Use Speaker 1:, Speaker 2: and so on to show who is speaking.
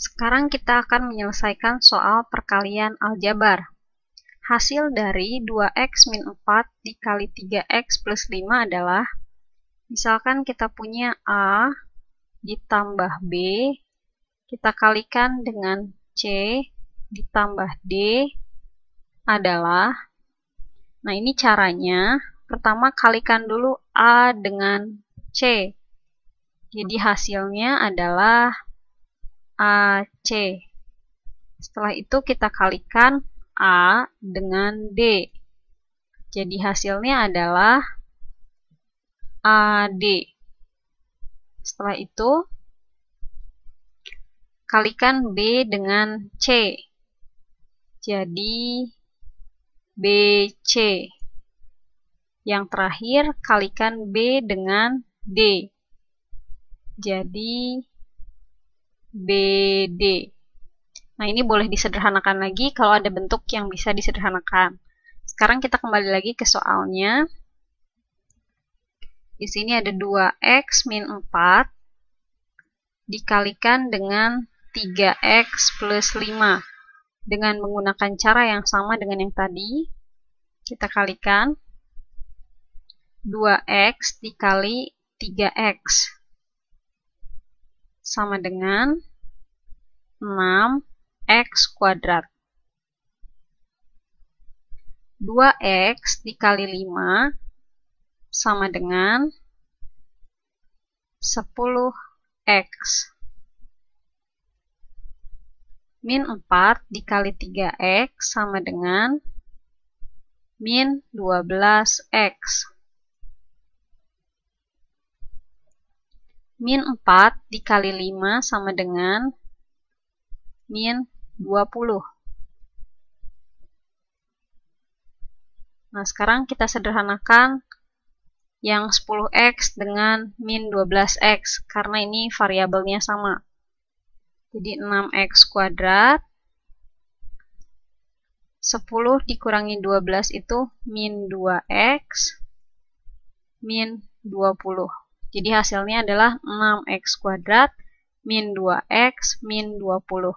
Speaker 1: Sekarang kita akan menyelesaikan soal perkalian aljabar. Hasil dari 2x min 4 dikali 3x plus 5 adalah, misalkan kita punya A ditambah B, kita kalikan dengan C ditambah D adalah, nah ini caranya, pertama kalikan dulu A dengan C. Jadi hasilnya adalah A C. Setelah itu kita kalikan A dengan D. Jadi hasilnya adalah A D. Setelah itu, kalikan B dengan C. Jadi, B C. Yang terakhir, kalikan B dengan D. Jadi, BD. Nah, ini boleh disederhanakan lagi kalau ada bentuk yang bisa disederhanakan. Sekarang kita kembali lagi ke soalnya. Di sini ada 2x min 4 dikalikan dengan 3x plus 5. Dengan menggunakan cara yang sama dengan yang tadi, kita kalikan 2x dikali 3x sama dengan 6x kuadrat. 2x dikali 5 sama dengan 10x. Min 4 dikali 3x sama dengan min 12x. Min 4 dikali 5 sama dengan min 20. Nah, sekarang kita sederhanakan yang 10x dengan min 12x, karena ini variabelnya sama. Jadi 6x kuadrat, 10 dikurangi 12 itu min 2x, min 20. Jadi hasilnya adalah 6x kuadrat min 2x min 20.